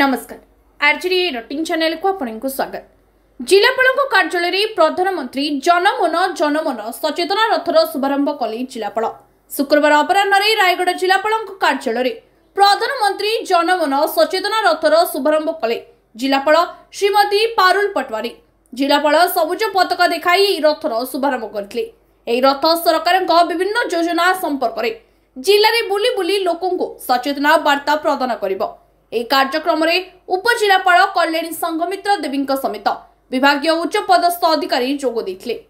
ନମସ୍କାର ଆର୍ଜିରି ରଟିଂ ଚ୍ୟାନେଲକୁ ଆପଣଙ୍କୁ ସ୍ୱାଗତ ଜିଲ୍ଲାପାଳଙ୍କ କାର୍ଯ୍ୟାଳୟରେ ପ୍ରଧାନମନ୍ତ୍ରୀ ଜନମନ ଜନମନ ସଚେତନା ରଥର ଶୁଭାରମ୍ଭ କଲେ ଜିଲ୍ଲାପାଳ ଶୁକ୍ରବାର ଅପରାହ୍ନରେ ରାୟଗଡ଼ା ଜିଲ୍ଲାପାଳଙ୍କ କାର୍ଯ୍ୟାଳୟରେ ପ୍ରଧାନମନ୍ତ୍ରୀ ଜନମନ ସଚେତନା ରଥର ଶୁଭାରମ୍ଭ କଲେ ଜିଲ୍ଲାପାଳ ଶ୍ରୀମତୀ ପାରୁଲ ପଟୱାରୀ ଜିଲ୍ଲାପାଳ ସବୁଜ ପତାକା ଦେଖାଇ ଏହି ରଥର ଶୁଭାରମ୍ଭ କରିଥିଲେ ଏହି ରଥ ସରକାରଙ୍କ ବିଭିନ୍ନ ଯୋଜନା ସମ୍ପର୍କରେ ଜିଲ୍ଲାରେ ବୁଲି ବୁଲି ଲୋକଙ୍କୁ ସଚେତନା ବାର୍ତ୍ତା ପ୍ରଦାନ କରିବ ଏହି କାର୍ଯ୍ୟକ୍ରମରେ ଉପଜିଲ୍ଲାପାଳ କଲ୍ୟାଣୀ ସଂଘମିତ୍ରା ଦେବୀଙ୍କ ସମେତ ବିଭାଗୀୟ ଉଚ୍ଚପଦସ୍ଥ ଅଧିକାରୀ ଯୋଗ ଦେଇଥିଲେ